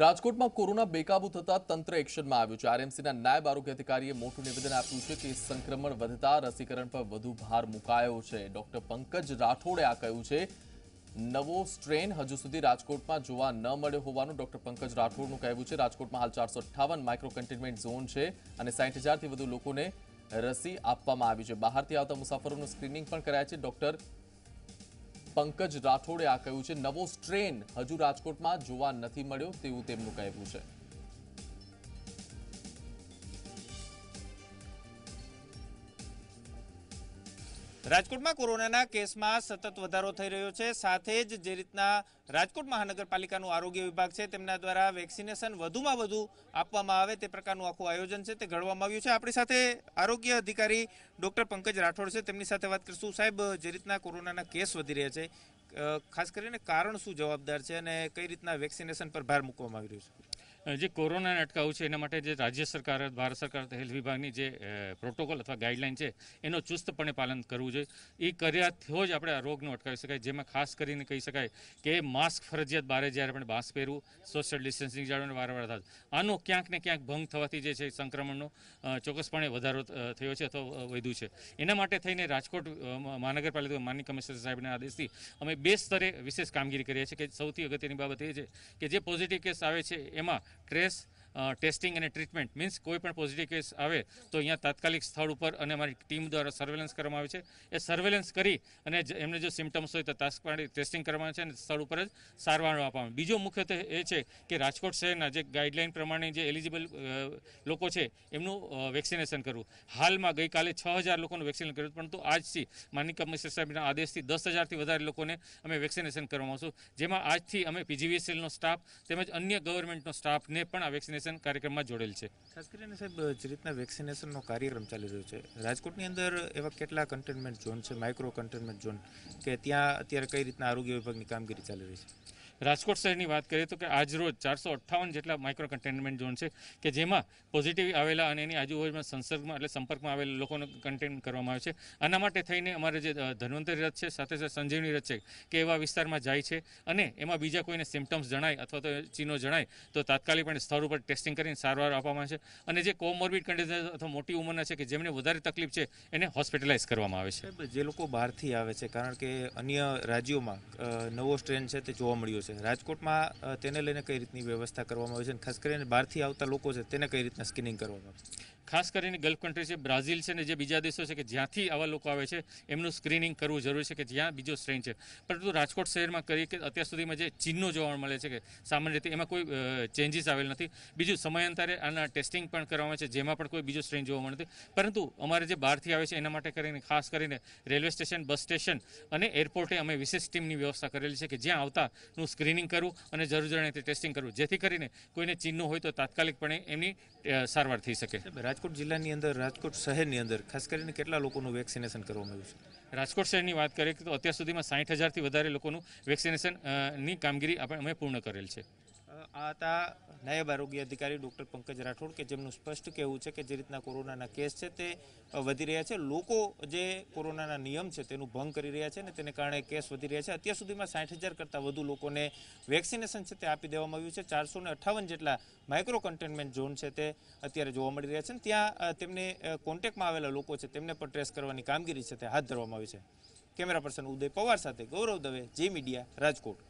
રાજકોટમાં કોરોના બેકાબુ થતા તંત્ર એક્શનમાં આવ્યું છે આરએમસીના નાયબ આરોગ્ય અધિકારીએ મોટું નિવેદન આપ્યું છે કે સંક્રમણ વધતા રસીકરણ પર વધુ ભાર મુકાયો છે ડોક્ટર પંકજ રાઠોડે આ કહ્યું છે નવો સ્ટ્રેન હજુ સુધી રાજકોટમાં જોવા ન મળ્યો હોવાનું ડોક્ટર પંકજ રાઠોડનું કહેવું છે રાજકોટમાં હાલ ચારસો અઠ્ઠાવન માઇક્રો કન્ટેનમેન્ટ ઝોન છે અને સાઠ હજારથી વધુ લોકોને રસી આપવામાં આવી છે બહારથી આવતા મુસાફરોનું સ્ક્રીનિંગ પણ કરાયા છે ડોક્ટર પંકજ રાઠોડે આ કહ્યું છે નવો સ્ટ્રેન હજુ રાજકોટમાં જોવા નથી મળ્યો તેવું તેમનું કહેવું છે રાજકોટમાં કોરોનાના કેસમાં સતત વધારો થઈ રહ્યો છે સાથે જ જે રીતના રાજકોટ મહાનગરપાલિકાનું આરોગ્ય વિભાગ છે તેમના દ્વારા વેક્સિનેશન વધુમાં વધુ આપવામાં આવે તે પ્રકારનું આખું આયોજન છે તે ઘડવામાં આવ્યું છે આપણી સાથે આરોગ્ય અધિકારી ડૉક્ટર પંકજ રાઠોડ છે તેમની સાથે વાત કરીશું સાહેબ જે રીતના કોરોનાના કેસ વધી રહ્યા છે ખાસ કરીને કારણ શું જવાબદાર છે અને કઈ રીતના વેક્સિનેશન પર ભાર મૂકવામાં આવી રહ્યો છે જે કોરોનાને અટકાવવું છે એના માટે જે રાજ્ય સરકાર ભારત સરકાર હેલ્થ વિભાગની જે પ્રોટોકોલ અથવા ગાઈડલાઇન છે એનો ચુસ્તપણે પાલન કરવું જોઈએ એ કર્યાથી જ આપણે આ રોગનો અટકાવી શકાય જેમાં ખાસ કરીને કહી શકાય કે માસ્ક ફરજિયાત બારે જ્યારે આપણે માસ્ક પહેરવું સોશિયલ ડિસ્ટન્સિંગ જાળવવાનું વારંવાર થાય આનો ક્યાંક ને ક્યાંક ભંગ થવાથી જે છે સંક્રમણનો ચોક્કસપણે વધારો થયો છે અથવા વધ્યું છે એના માટે થઈને રાજકોટ મહાનગરપાલિકા માનની કમિશનર સાહેબના આદેશથી અમે બે સ્તરે વિશેષ કામગીરી કરીએ છીએ કે સૌથી અગત્યની બાબત એ છે કે જે પોઝિટિવ કેસ આવે છે એમાં Chris. ટેસ્ટિંગ અને ટ્રીટમેન્ટ મીન્સ કોઈ પણ પોઝિટિવ કેસ આવે તો અહીંયા તાત્કાલિક સ્થળ ઉપર અને અમારી ટીમ દ્વારા સર્વેલન્સ કરવામાં આવે છે એ સર્વેલન્સ કરી અને એમને જો સિમ્ટમ્સ હોય તો તાત્કાલિક ટેસ્ટિંગ કરવામાં આવે છે અને સ્થળ ઉપર જ સારવાર આપવામાં આવે બીજો મુખ્યત્વે એ છે કે રાજકોટ શહેરના જે ગાઈડલાઇન પ્રમાણે જે એલિજિબલ લોકો છે એમનું વેક્સિનેશન કરવું હાલમાં ગઈકાલે છ હજાર લોકોનું વેક્સિનેશન કર્યું પરંતુ આજથી માનની કમિશનર સાહેબના આદેશથી દસ હજારથી વધારે લોકોને અમે વેક્સિનેશન કરવામાં આવશું જેમાં આજથી અમે પીજીવીએસએલનો સ્ટાફ તેમજ અન્ય ગવર્મેન્ટનો સ્ટાફને પણ આ વેક્સિનેશન વેક્સિનેશન કાર્યક્રમમાં જોડેલ છે ખાસ કરીને સાહેબ જે રીતના વેક્સિનેશનનો કાર્યક્રમ ચાલી રહ્યો છે રાજકોટની અંદર એવા કેટલા કન્ટેનમેન્ટ ઝોન છે માઇક્રો કન્ટેનમેન્ટ ઝોન કે ત્યાં અત્યારે કઈ રીતના આરોગ્ય વિભાગની કામગીરી ચાલી રહી છે રાજકોટ શહેરની વાત કરીએ તો કે આજ રોજ ચારસો અઠ્ઠાવન જેટલા માઇક્રો કન્ટેનમેન્ટ ઝોન છે કે જેમાં પોઝિટિવ આવેલા અને એની આજુબાજુમાં સંસર્ગમાં એટલે સંપર્કમાં આવેલા લોકોને કન્ટેન કરવામાં આવે છે આના માટે થઈને અમારે જે ધન્વંતરી રથ છે સાથે સાથે સંજીવની રથ છે કે એવા વિસ્તારમાં જાય છે અને એમાં બીજા કોઈને સિમ્ટમ્સ જણાય અથવા તો ચીનો જણાય તો તાત્કાલિક પણ સ્થળ ઉપર ટેસ્ટિંગ કરીને સારવાર આપવામાં આવે છે અને જે કોમોર્બિડ કન્ડિશન અથવા મોટી ઉંમરના છે કે જેમને વધારે તકલીફ છે એને હોસ્પિટલાઇઝ કરવામાં આવે છે જે લોકો બહારથી આવે છે કારણ કે અન્ય રાજ્યોમાં નવો સ્ટ્રેન છે તે જોવા મળ્યો છે છે રાજકોટમાં તેને લઈને કઈ રીતની વ્યવસ્થા કરવામાં આવે છે અને ખાસ કરીને બહારથી આવતા લોકો છે તેને કઈ રીતના સ્કિનિંગ કરવામાં આવે છે ખાસ કરીને ગલ્ફ કન્ટ્રી છે બ્રાઝિલ છે ને જે બીજા દેશો છે કે જ્યાંથી આવા લોકો આવે છે એમનું સ્ક્રીનિંગ કરવું જરૂરી છે કે જ્યાં બીજો સ્ટ્રેન છે પરંતુ રાજકોટ શહેરમાં કરી કે અત્યાર સુધીમાં જે ચિહ્નો જોવા મળે છે કે સામાન્ય રીતે એમાં કોઈ ચેન્જીસ આવેલ નથી બીજું સમયાંતરે આના ટેસ્ટિંગ પણ કરવામાં આવે છે જેમાં પણ કોઈ બીજો સ્ટ્રેન જોવા મળે નથી પરંતુ અમારે જે બહારથી આવે છે એના માટે કરીને ખાસ કરીને રેલવે સ્ટેશન બસ સ્ટેશન અને એરપોર્ટે અમે વિશેષ ટીમની વ્યવસ્થા કરેલી છે કે જ્યાં આવતા હું સ્ક્રીનિંગ કરું અને જરૂર જણાય ટેસ્ટિંગ કરવું જેથી કરીને કોઈને ચિહ્નો હોય તો તાત્કાલિકપણે એમની સારવાર થઈ શકે રાજકોટ રાજકોટ જિલ્લાની અંદર રાજકોટ શહેરની અંદર ખાસ કરીને કેટલા લોકોનું વેક્સિનેશન કરવામાં આવ્યું છે રાજકોટ શહેરની વાત કરીએ તો અત્યાર સુધીમાં સાઠ હજારથી વધારે લોકોનું વેક્સિનેશનની કામગીરી આપણે અમે પૂર્ણ કરેલ છે આ હતા નાયબ આરોગ્ય અધિકારી ડૉક્ટર પંકજ રાઠોડ કે જેમનું સ્પષ્ટ કહેવું છે કે જે રીતના કોરોનાના કેસ છે તે વધી રહ્યા છે લોકો જે કોરોનાના નિયમ છે તેનું ભંગ કરી રહ્યા છે અને તેને કારણે કેસ વધી રહ્યા છે અત્યાર સુધીમાં સાઠ હજાર કરતાં વધુ લોકોને વેક્સિનેશન છે તે આપી દેવામાં આવ્યું છે ચારસો અઠ્ઠાવન જેટલા માઇક્રો કન્ટેનમેન્ટ ઝોન છે તે અત્યારે જોવા મળી રહ્યા છે ત્યાં તેમને કોન્ટેક્ટમાં આવેલા લોકો છે તેમને પણ ટ્રેસ કરવાની કામગીરી છે તે હાથ ધરવામાં આવી છે કેમેરા પર્સન ઉદય પવાર સાથે ગૌરવ દવે જે મીડિયા રાજકોટ